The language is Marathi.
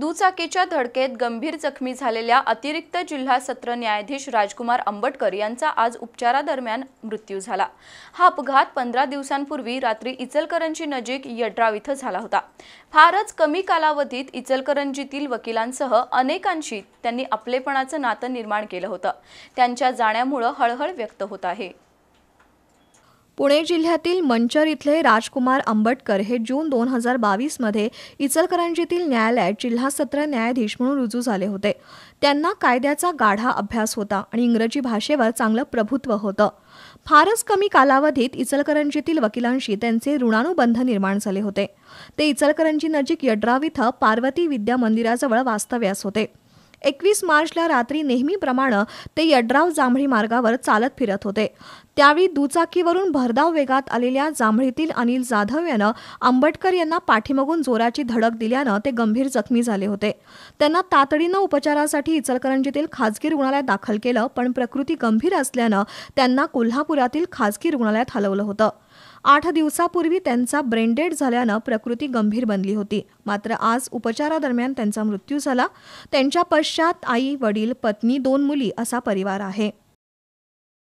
दुचाकीच्या धडकेत गंभीर जखमी झालेल्या अतिरिक्त जिल्हा सत्र न्यायाधीश राजकुमार आंबटकर यांचा आज उपचारादरम्यान मृत्यू झाला हा अपघात पंधरा दिवसांपूर्वी रात्री इचलकरंजी नजीक यड्राव इथं झाला होता फारच कमी कालावधीत इचलकरंजीतील वकिलांसह अनेकांशी त्यांनी आपलेपणाचं नातं निर्माण केलं होतं त्यांच्या जाण्यामुळं हळहळ व्यक्त होत आहे पुणे जिल्ह्यातील मंचर इथले राजकुमार आंबटकर हे जून दोन हजार बावीसमध्ये इचलकरंजीतील न्यायालयात जिल्हा सत्र न्यायाधीश म्हणून रुजू झाले होते त्यांना कायद्याचा गाढा अभ्यास होता आणि इंग्रजी भाषेवर चांगलं प्रभुत्व होतं फारच कमी कालावधीत इचलकरंजीतील वकिलांशी त्यांचे ऋणानुबंध निर्माण झाले होते ते इचलकरंजी नजीक यड्राव इथं पार्वती विद्या मंदिराजवळ वास्तव्यास होते एकवीस मार्चला रात्री नेहमीप्रमाणे ते यड्राव जांभळी मार्गावर चालत फिरत होते त्यावेळी दुचाकीवरून भरधाव वेगात आलेल्या जांभळीतील अनिल जाधव यानं आंबेडकर यांना पाठीमागून जोराची धडक दिल्यानं ते गंभीर जखमी झाले होते त्यांना तातडीनं उपचारासाठी इचलकरंजीतील खाजगी रुग्णालयात दाखल केलं पण प्रकृती गंभीर असल्यानं त्यांना कोल्हापुरातील खाजगी रुग्णालयात हलवलं होतं आठ दिवसांपूर्वी त्यांचा ब्रेनडेड झाल्यानं प्रकृती गंभीर बनली होती मात्र आज उपचारादरम्यान त्यांचा मृत्यू झाला त्यांच्या पश्चात आई वडील पत्नी दोन मुली असा परिवार आहे